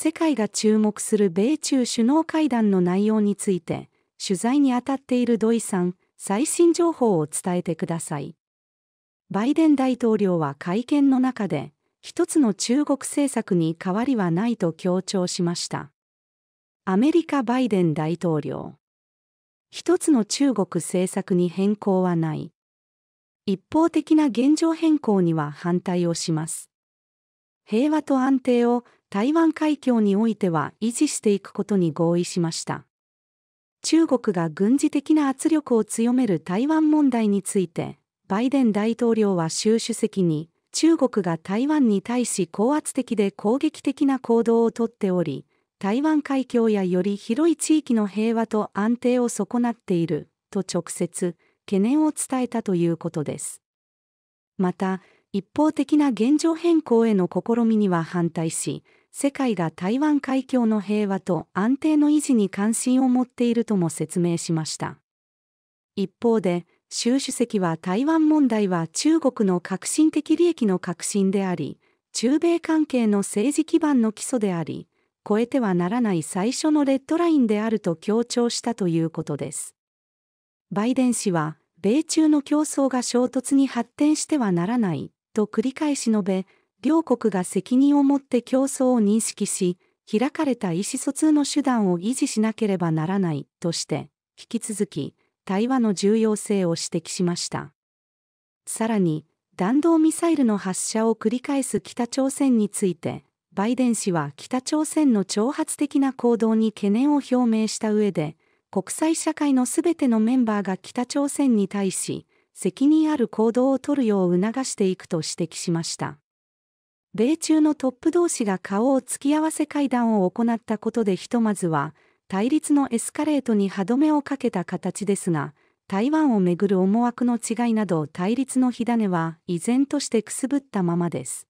世界が注目する米中首脳会談の内容について、取材に当たっている土井さん、最新情報を伝えてください。バイデン大統領は会見の中で、一つの中国政策に変わりはないと強調しました。アメリカバイデン大統領。一つの中国政策に変更はない。一方的な現状変更には反対をします。平和と安定を台湾海峡においては維持していくことに合意しました。中国が軍事的な圧力を強める台湾問題について、バイデン大統領は習主席に、中国が台湾に対し高圧的で攻撃的な行動をとっており、台湾海峡やより広い地域の平和と安定を損なっている、と直接、懸念を伝えたということです。また、一方的な現状変更への試みには反対し、世界が台湾海峡の平和と安定の維持に関心を持っているとも説明しました。一方で、習主席は台湾問題は中国の革新的利益の革新であり、中米関係の政治基盤の基礎であり、超えてはならない最初のレッドラインであると強調したということです。バイデン氏は、米中の競争が衝突に発展してはならないと繰り返し述べ、両国が責任を持って競争を認識し、開かれた意思疎通の手段を維持しなければならないとして、引き続き対話の重要性を指摘しました。さらに、弾道ミサイルの発射を繰り返す北朝鮮について、バイデン氏は北朝鮮の挑発的な行動に懸念を表明した上で、国際社会のすべてのメンバーが北朝鮮に対し、責任ある行動をとるよう促していくと指摘しました。米中のトップ同士が顔を突き合わせ会談を行ったことでひとまずは対立のエスカレートに歯止めをかけた形ですが、台湾をめぐる思惑の違いなど対立の火種は依然としてくすぶったままです。